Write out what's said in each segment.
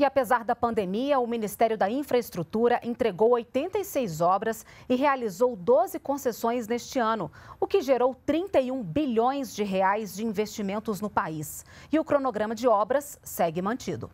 E apesar da pandemia, o Ministério da Infraestrutura entregou 86 obras e realizou 12 concessões neste ano, o que gerou 31 bilhões de reais de investimentos no país. E o cronograma de obras segue mantido.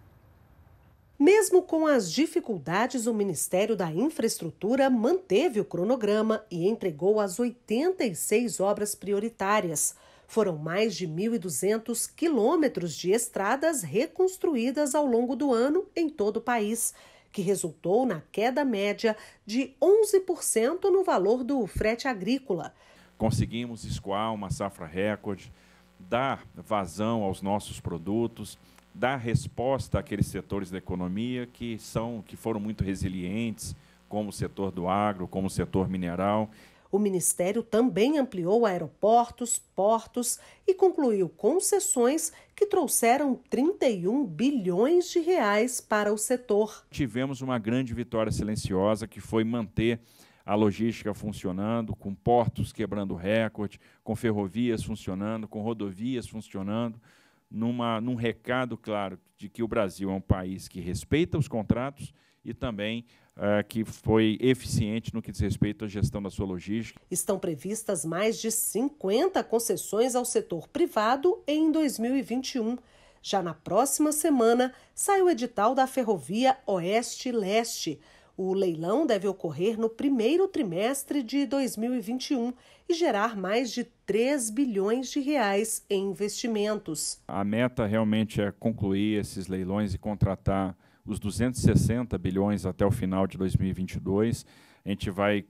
Mesmo com as dificuldades, o Ministério da Infraestrutura manteve o cronograma e entregou as 86 obras prioritárias. Foram mais de 1.200 quilômetros de estradas reconstruídas ao longo do ano em todo o país, que resultou na queda média de 11% no valor do frete agrícola. Conseguimos escoar uma safra recorde, dar vazão aos nossos produtos, dar resposta àqueles setores da economia que são que foram muito resilientes, como o setor do agro, como o setor mineral o Ministério também ampliou aeroportos, portos e concluiu concessões que trouxeram 31 bilhões de reais para o setor. Tivemos uma grande vitória silenciosa que foi manter a logística funcionando, com portos quebrando recorde, com ferrovias funcionando, com rodovias funcionando numa, num recado claro de que o Brasil é um país que respeita os contratos e também uh, que foi eficiente no que diz respeito à gestão da sua logística. Estão previstas mais de 50 concessões ao setor privado em 2021. Já na próxima semana, sai o edital da Ferrovia Oeste-Leste. O leilão deve ocorrer no primeiro trimestre de 2021 e gerar mais de 3 bilhões de reais em investimentos. A meta realmente é concluir esses leilões e contratar os 260 bilhões até o final de 2022. A gente vai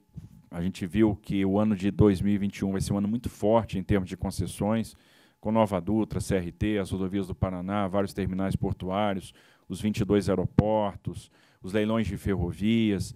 a gente viu que o ano de 2021 vai ser um ano muito forte em termos de concessões com Nova Dutra, CRT, as rodovias do Paraná, vários terminais portuários, os 22 aeroportos, os leilões de ferrovias.